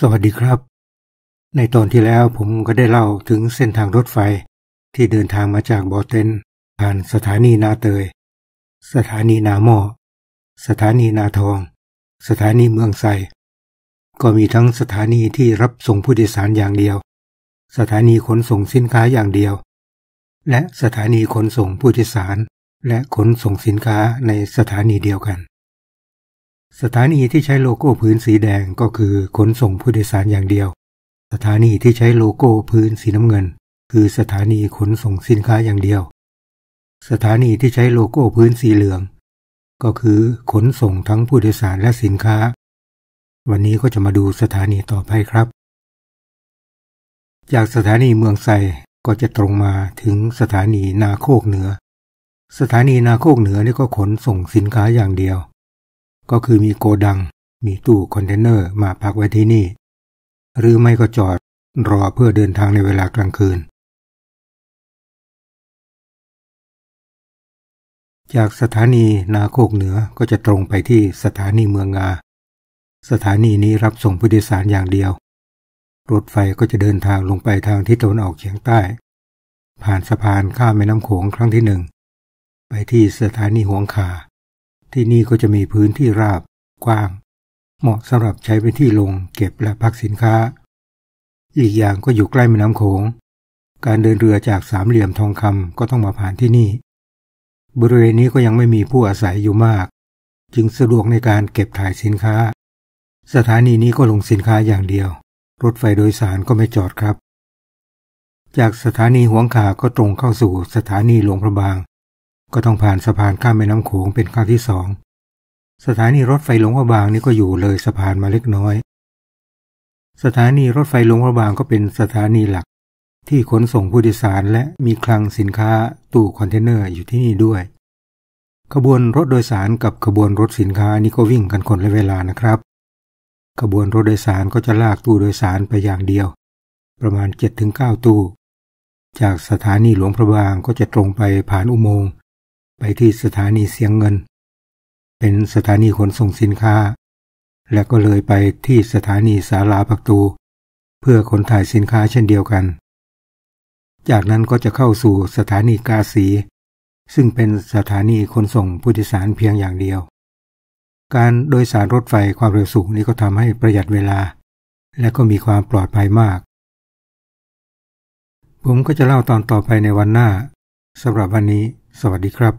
สวัสดีครับ ในตอนที่แล้วผมก็ได้เล่าถึงเส้นทางรถไฟที่เดินทางมาจากบอเตนผ่านสถานีนาเตย สถานีนาหม้อ สถานีนาทอง สถานีเมืองไซก็มีทั้งสถานีที่รับส่งผู้โดยสารอย่างเดียว สถานีขนส่งสินค้าอย่างเดียว และสถานีขนส่งผู้โดยสารและขนส่งสินค้าในสถานีเดียวกันสถานีที่ใช้โลโก้พื้นสีแดงก็คือขนส่งผู้โดยสารอย่างเดียว สถานีที่ใช้โลโก้พื้นสีน้ำเงิน คือสถานีขนส่งสินค้าอย่างเดียว สถานีที่ใช้โลโก้พื้นสีเหลือง ก็คือขนส่งทั้งผู้โดยสารและสินค้า วันนี้ก็จะมาดูสถานีต่อไปครับ จากสถานีเมืองไซก็จะตรงมาถึงสถานีนาโคกเหนือ สถานีนาโคกเหนือนี่ก็ขนส่งสินค้าอย่างเดียวก็คือมีโกดังมีตู้คอนเทนเนอร์มาพักไว้ที่นี่ หรือไม่ก็จอดรอเพื่อเดินทางในเวลากลางคืน จากสถานีนาโคกเหนือก็จะตรงไปที่สถานีเมืองงาสถานีนี้รับส่งผู้โดยสารอย่างเดียว รถไฟก็จะเดินทางลงไปทางทิศตะวันออกเฉียงใต้ ผ่านสะพานข้ามแม่น้ำโขงครั้งที่หนึ่งไปที่สถานีหวงขาที่นี่ก็จะมีพื้นที่ราบ กว้าง เหมาะสำหรับใช้เป็นที่ลงเก็บและพักสินค้า อีกอย่างก็อยู่ใกล้แม่น้ำโขงการเดินเรือจากสามเหลี่ยมทองคำก็ต้องมาผ่านที่นี่ บริเวณนี้ก็ยังไม่มีผู้อาศัยอยู่มาก จึงสะดวกในการเก็บถ่ายสินค้า สถานีนี้ก็ลงสินค้าอย่างเดียว รถไฟโดยสารก็ไม่จอดครับ จากสถานีหัวขาก็ตรงเข้าสู่สถานีหลวงพระบางก็ต้องผ่านสะพานข้ามแม่น้ำโขงเป็นครั้งที่สอง สถานีรถไฟหลวงพระบางนี่ก็อยู่เลยสะพานมาเล็กน้อย สถานีรถไฟหลวงพระบางก็เป็นสถานีหลักที่ขนส่งผู้โดยสารและมีคลังสินค้าตู้คอนเทนเนอร์อยู่ที่นี่ด้วย ขบวนรถโดยสารกับขบวนรถสินค้านี่ก็วิ่ง กันคนละเวลานะครับ ขบวนรถโดยสารก็จะลากตู้โดยสารไปอย่างเดียว ประมาณ 7-9 ตู้ จากสถานีหลวงพระบางก็จะตรงไปผ่านอุโมงค์ไปที่สถานีเสียงเงิน เป็นสถานีขนส่งสินค้า และก็เลยไปที่สถานีสาราประตู เพื่อขนถ่ายสินค้าเช่นเดียวกัน จากนั้นก็จะเข้าสู่สถานีกาสี ซึ่งเป็นสถานีขนส่งผู้โดยสารเพียงอย่างเดียว การโดยสารรถไฟความเร็วสูงนี้ก็ทำให้ประหยัดเวลา และก็มีความปลอดภัยมาก ผมก็จะเล่าตอนต่อไปในวันหน้าสำหรับวันนี้ สวัสดีครับ